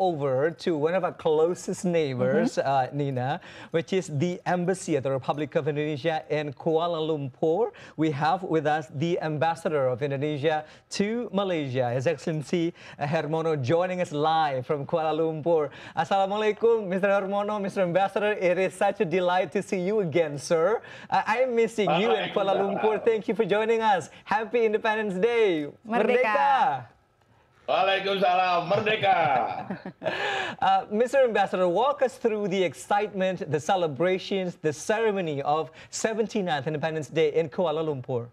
over to one of our closest neighbors, mm -hmm. uh, Nina, which is the Embassy of the Republic of Indonesia in Kuala Lumpur. We have with us the Ambassador of Indonesia to Malaysia, His Excellency Hermono, joining us live from Kuala Lumpur. Assalamualaikum, Mr. Hermono, Mr. Ambassador. It is such a delight to see you again, sir. Uh, I'm missing you in Kuala Lumpur. Thank you for joining us. Happy Independence Day. Merdeka. Merdeka. Waalaikumsalam, merdeka. Uh, Mr. Ambassador, walk us through the excitement, the celebrations, the ceremony of 79th Independence Day in Kuala Lumpur.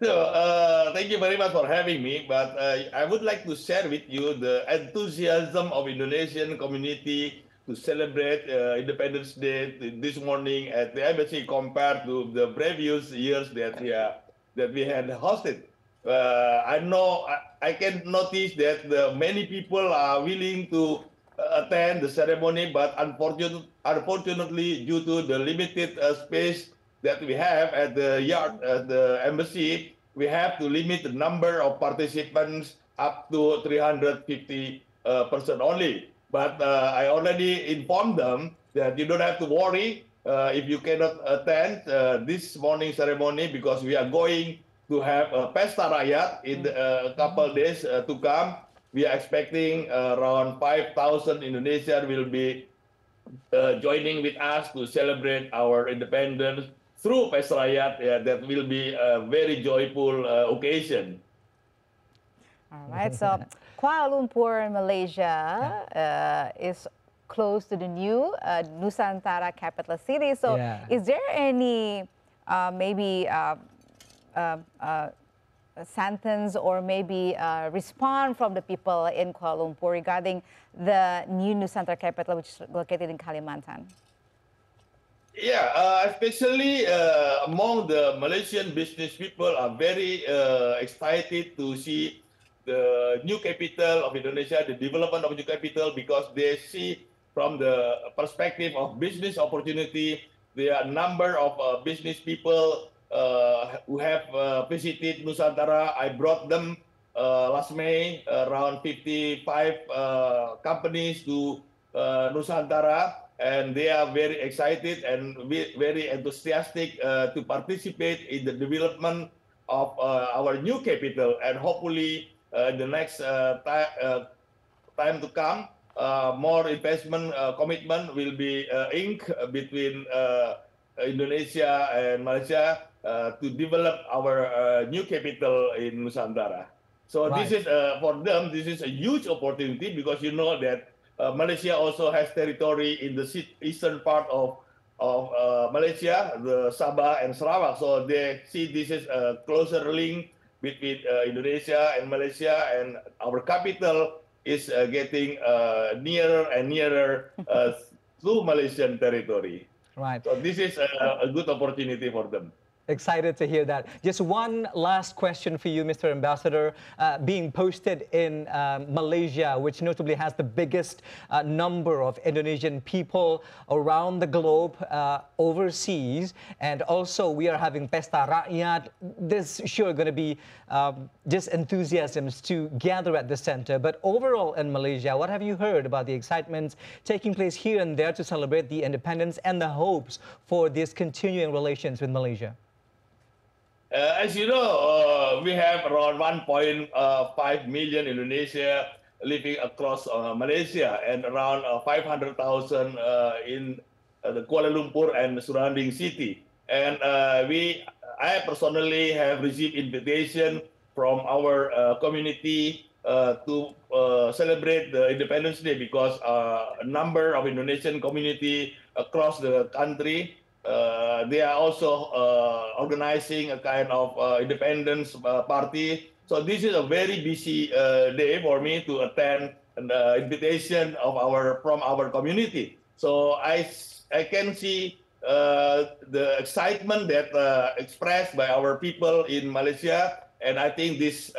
So, uh, thank you very much for having me. But uh, I would like to share with you the enthusiasm of Indonesian community to celebrate uh, Independence Day this morning at the embassy compared to the previous years that we, that we had hosted uh, I know I, I can notice that the many people are willing to uh, attend the ceremony, but unfortunately, unfortunately due to the limited uh, space that we have at the yard, at the embassy, we have to limit the number of participants up to 350 uh, person only. But uh, I already informed them that you don't have to worry uh, if you cannot attend uh, this morning ceremony because we are going to have a Pesta Rakyat in a uh, couple days uh, to come. We are expecting uh, around 5,000 Indonesians will be joining with us to celebrate our independence through Pesta Rakyat. Yeah, that will be a very joyful occasion. All right, so Kuala Lumpur in Malaysia uh, is close to the new uh, Nusantara capital city. So yeah. is there any uh, maybe um, uh, sentence or maybe uh, respond from the people in Kuala Lumpur regarding the new Nusantara capital, which is located in Kalimantan? Yeah, uh, especially uh, among the Malaysian business people are very uh, excited to see the new capital of Indonesia, the development of new capital, because they see from the perspective of business opportunity, there are a number of business people uh, who have uh, visited Nusantara. I brought them uh, last May around 55 companies to Nusantara, and they are very excited and very enthusiastic to participate in the development of our new capital. And hopefully, in the next time to come, uh, more investment uh, commitment will be uh, inked between Indonesia and Malaysia uh, to develop our uh, new capital in Nusantara. So right. this is uh, for them. This is a huge opportunity because you know that uh, Malaysia also has territory in the eastern part of of uh, Malaysia, the Sabah and Sarawak. So they see this is a closer link between Indonesia and Malaysia, and our capital is getting nearer and nearer to Malaysian territory. Right. So this is a, a good opportunity for them. Excited to hear that. Just one last question for you, Mr. Ambassador. Uh, being posted in um, Malaysia, which notably has the biggest uh, number of Indonesian people around the globe, uh, overseas, and also we are having Pesta Rakyat. There's sure going to be um, just enthusiasms to gather at the center. But overall in Malaysia, what have you heard about the excitements taking place here and there to celebrate the independence and the hopes for these continuing relations with Malaysia? Uh, as you know, uh, we have around 1.5 million Indonesia living across uh, Malaysia and around 500,000 in the Kuala Lumpur and surrounding city. And we, I personally have received invitation from our uh, community uh, to uh, celebrate the Independence Day because a number of Indonesian community across the country uh, they are also uh, organizing a kind of uh, independence uh, party. So this is a very busy uh, day for me to attend the uh, invitation of our from our community. So I I can see the excitement that expressed by our people in Malaysia, and I think this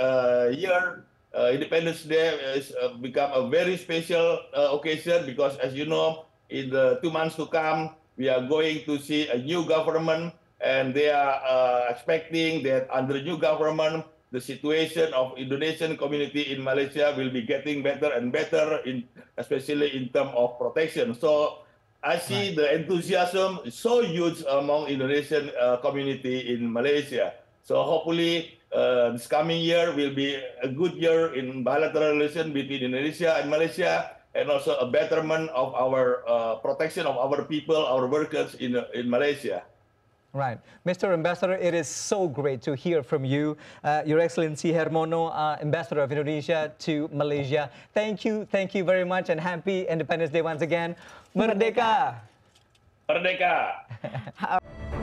year. Independence Day has become a very special occasion because, as you know, in the two months to come, we are going to see a new government, and they are uh, expecting that under new government, the situation of Indonesian community in Malaysia will be getting better and better, in, especially in terms of protection. So I see right. the enthusiasm is so huge among Indonesian uh, community in Malaysia. So hopefully uh, this coming year will be a good year in bilateral relation between Indonesia and Malaysia and also a betterment of our uh, protection of our people, our workers in, in Malaysia. Right. Mr. Ambassador, it is so great to hear from you. Uh, Your Excellency Hermono, uh, Ambassador of Indonesia to Malaysia. Thank you, thank you very much, and happy Independence Day once again. Merdeka! Merdeka!